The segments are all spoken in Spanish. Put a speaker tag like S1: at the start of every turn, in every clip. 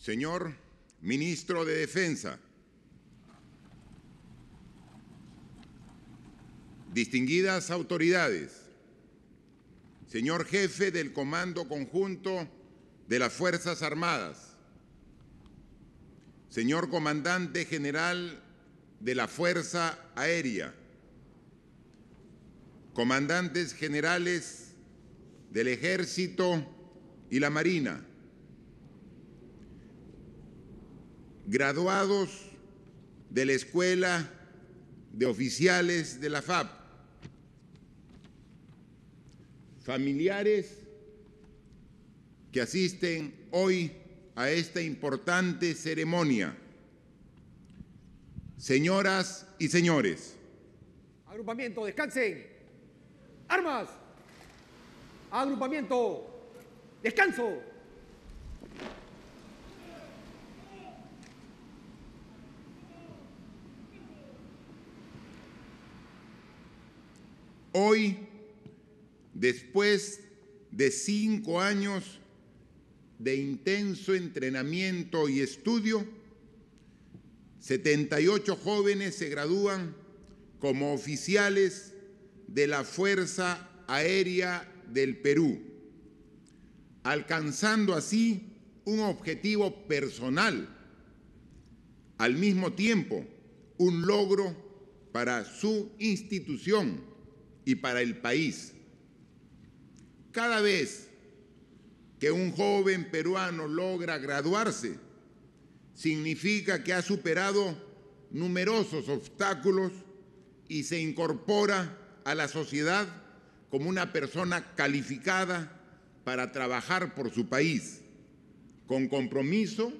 S1: Señor ministro de Defensa, distinguidas autoridades, señor jefe del Comando Conjunto de las Fuerzas Armadas, señor comandante general de la Fuerza Aérea, comandantes generales del Ejército y la Marina, graduados de la Escuela de Oficiales de la FAP, familiares que asisten hoy a esta importante ceremonia. Señoras y señores. Agrupamiento, descansen. Armas. Agrupamiento. Descanso. Hoy, después de cinco años de intenso entrenamiento y estudio, 78 jóvenes se gradúan como oficiales de la Fuerza Aérea del Perú, alcanzando así un objetivo personal, al mismo tiempo un logro para su institución y para el país. Cada vez que un joven peruano logra graduarse, significa que ha superado numerosos obstáculos y se incorpora a la sociedad como una persona calificada para trabajar por su país, con compromiso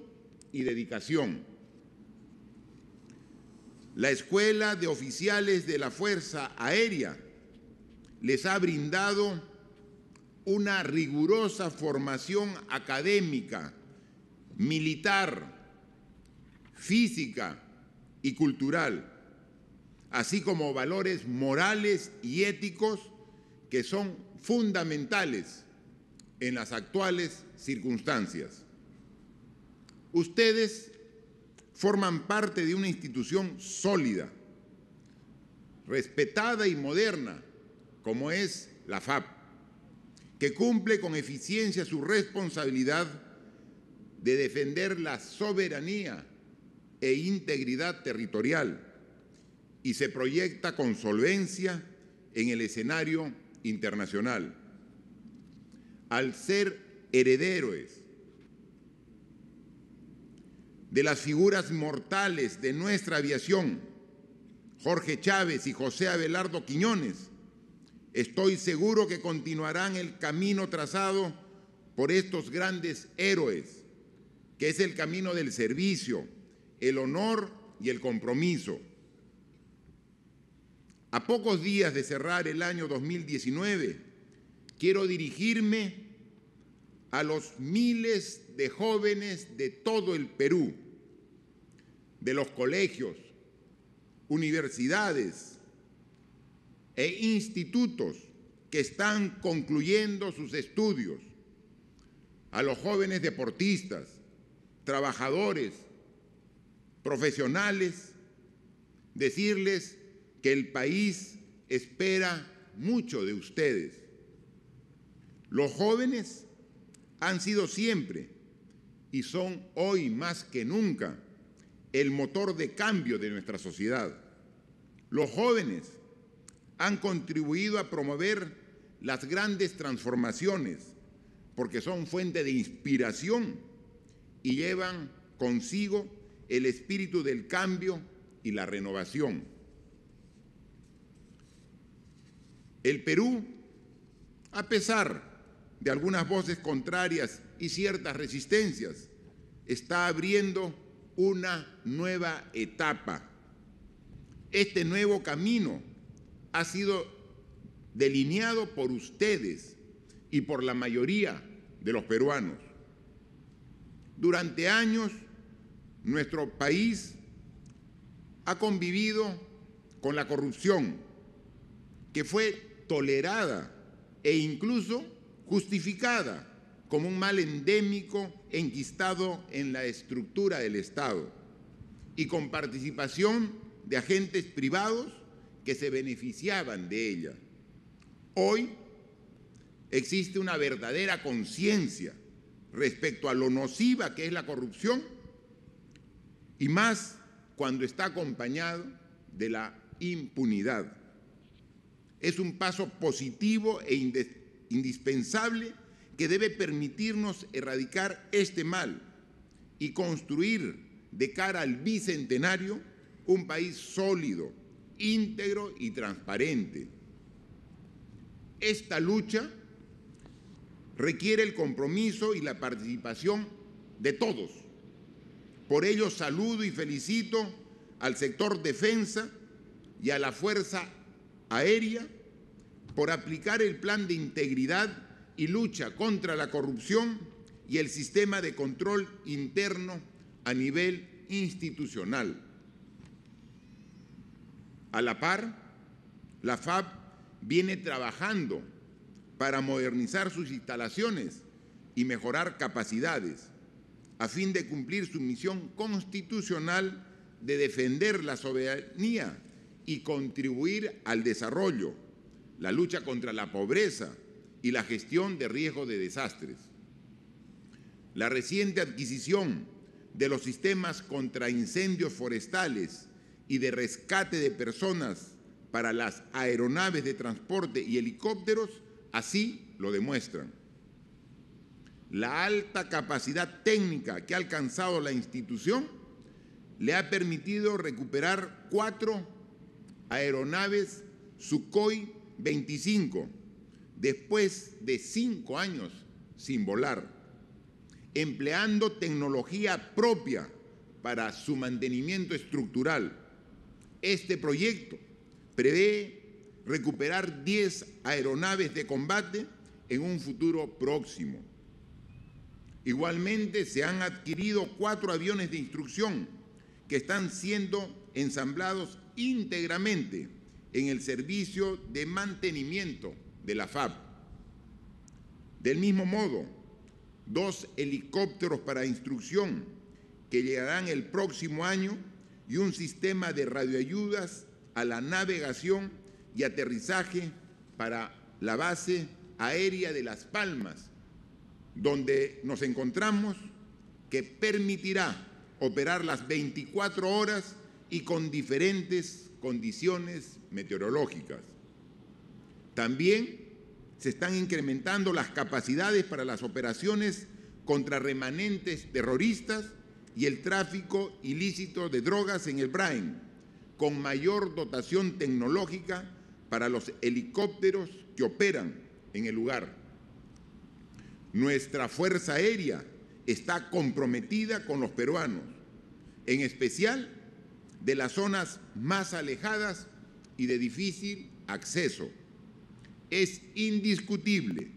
S1: y dedicación. La Escuela de Oficiales de la Fuerza Aérea les ha brindado una rigurosa formación académica, militar, física y cultural, así como valores morales y éticos que son fundamentales en las actuales circunstancias. Ustedes forman parte de una institución sólida, respetada y moderna, como es la FAP, que cumple con eficiencia su responsabilidad de defender la soberanía e integridad territorial y se proyecta con solvencia en el escenario internacional. Al ser herederos de las figuras mortales de nuestra aviación, Jorge Chávez y José Abelardo Quiñones, Estoy seguro que continuarán el camino trazado por estos grandes héroes, que es el camino del servicio, el honor y el compromiso. A pocos días de cerrar el año 2019, quiero dirigirme a los miles de jóvenes de todo el Perú, de los colegios, universidades, e institutos que están concluyendo sus estudios, a los jóvenes deportistas, trabajadores, profesionales, decirles que el país espera mucho de ustedes. Los jóvenes han sido siempre y son hoy más que nunca el motor de cambio de nuestra sociedad. Los jóvenes han contribuido a promover las grandes transformaciones porque son fuente de inspiración y llevan consigo el espíritu del cambio y la renovación. El Perú, a pesar de algunas voces contrarias y ciertas resistencias, está abriendo una nueva etapa. Este nuevo camino ha sido delineado por ustedes y por la mayoría de los peruanos. Durante años, nuestro país ha convivido con la corrupción, que fue tolerada e incluso justificada como un mal endémico enquistado en la estructura del Estado y con participación de agentes privados que se beneficiaban de ella. Hoy existe una verdadera conciencia respecto a lo nociva que es la corrupción y más cuando está acompañado de la impunidad. Es un paso positivo e indispensable que debe permitirnos erradicar este mal y construir de cara al bicentenario un país sólido, íntegro y transparente. Esta lucha requiere el compromiso y la participación de todos. Por ello saludo y felicito al sector defensa y a la Fuerza Aérea por aplicar el plan de integridad y lucha contra la corrupción y el sistema de control interno a nivel institucional. A la par, la FAB viene trabajando para modernizar sus instalaciones y mejorar capacidades, a fin de cumplir su misión constitucional de defender la soberanía y contribuir al desarrollo, la lucha contra la pobreza y la gestión de riesgo de desastres. La reciente adquisición de los sistemas contra incendios forestales y de rescate de personas para las aeronaves de transporte y helicópteros así lo demuestran. La alta capacidad técnica que ha alcanzado la institución le ha permitido recuperar cuatro aeronaves Sukhoi 25 después de cinco años sin volar, empleando tecnología propia para su mantenimiento estructural este proyecto prevé recuperar 10 aeronaves de combate en un futuro próximo. Igualmente se han adquirido cuatro aviones de instrucción que están siendo ensamblados íntegramente en el servicio de mantenimiento de la FAB. Del mismo modo, dos helicópteros para instrucción que llegarán el próximo año y un sistema de radioayudas a la navegación y aterrizaje para la base aérea de Las Palmas, donde nos encontramos, que permitirá operar las 24 horas y con diferentes condiciones meteorológicas. También se están incrementando las capacidades para las operaciones contra remanentes terroristas y el tráfico ilícito de drogas en el Brain, con mayor dotación tecnológica para los helicópteros que operan en el lugar. Nuestra Fuerza Aérea está comprometida con los peruanos, en especial de las zonas más alejadas y de difícil acceso. Es indiscutible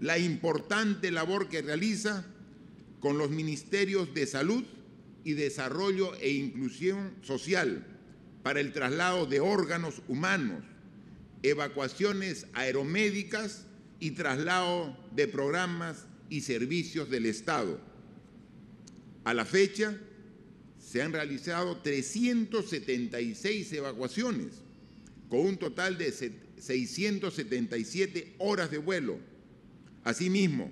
S1: la importante labor que realiza con los ministerios de Salud y Desarrollo e Inclusión Social para el traslado de órganos humanos, evacuaciones aeromédicas y traslado de programas y servicios del Estado. A la fecha, se han realizado 376 evacuaciones, con un total de 677 horas de vuelo. Asimismo,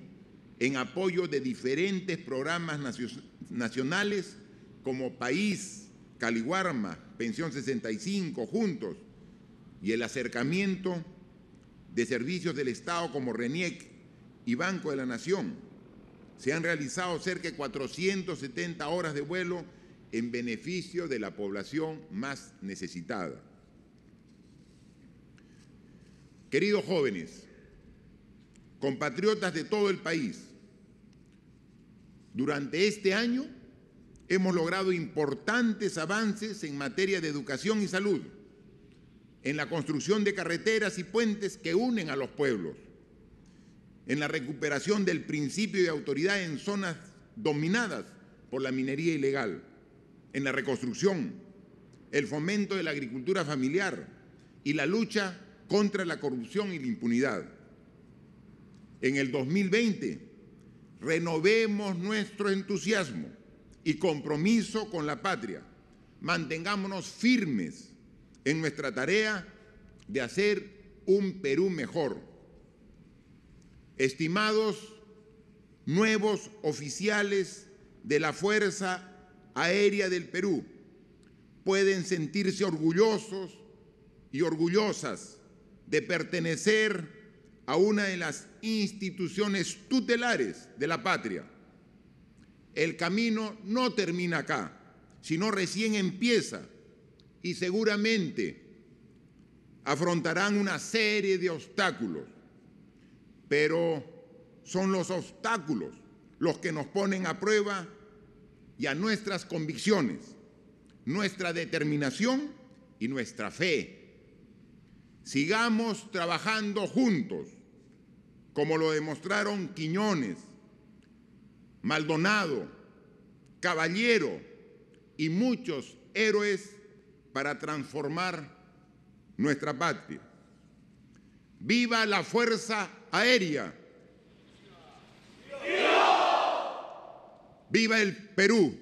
S1: en apoyo de diferentes programas nacionales como País, Caliwarma, Pensión 65, Juntos, y el acercamiento de servicios del Estado como RENIEC y Banco de la Nación. Se han realizado cerca de 470 horas de vuelo en beneficio de la población más necesitada. Queridos jóvenes, compatriotas de todo el país, durante este año hemos logrado importantes avances en materia de educación y salud, en la construcción de carreteras y puentes que unen a los pueblos, en la recuperación del principio de autoridad en zonas dominadas por la minería ilegal, en la reconstrucción, el fomento de la agricultura familiar y la lucha contra la corrupción y la impunidad. En el 2020, renovemos nuestro entusiasmo y compromiso con la patria. Mantengámonos firmes en nuestra tarea de hacer un Perú mejor. Estimados nuevos oficiales de la Fuerza Aérea del Perú, pueden sentirse orgullosos y orgullosas de pertenecer a una de las instituciones tutelares de la patria. El camino no termina acá, sino recién empieza y seguramente afrontarán una serie de obstáculos, pero son los obstáculos los que nos ponen a prueba y a nuestras convicciones, nuestra determinación y nuestra fe Sigamos trabajando juntos, como lo demostraron Quiñones, Maldonado, Caballero y muchos héroes para transformar nuestra patria. ¡Viva la Fuerza Aérea! ¡Viva el Perú!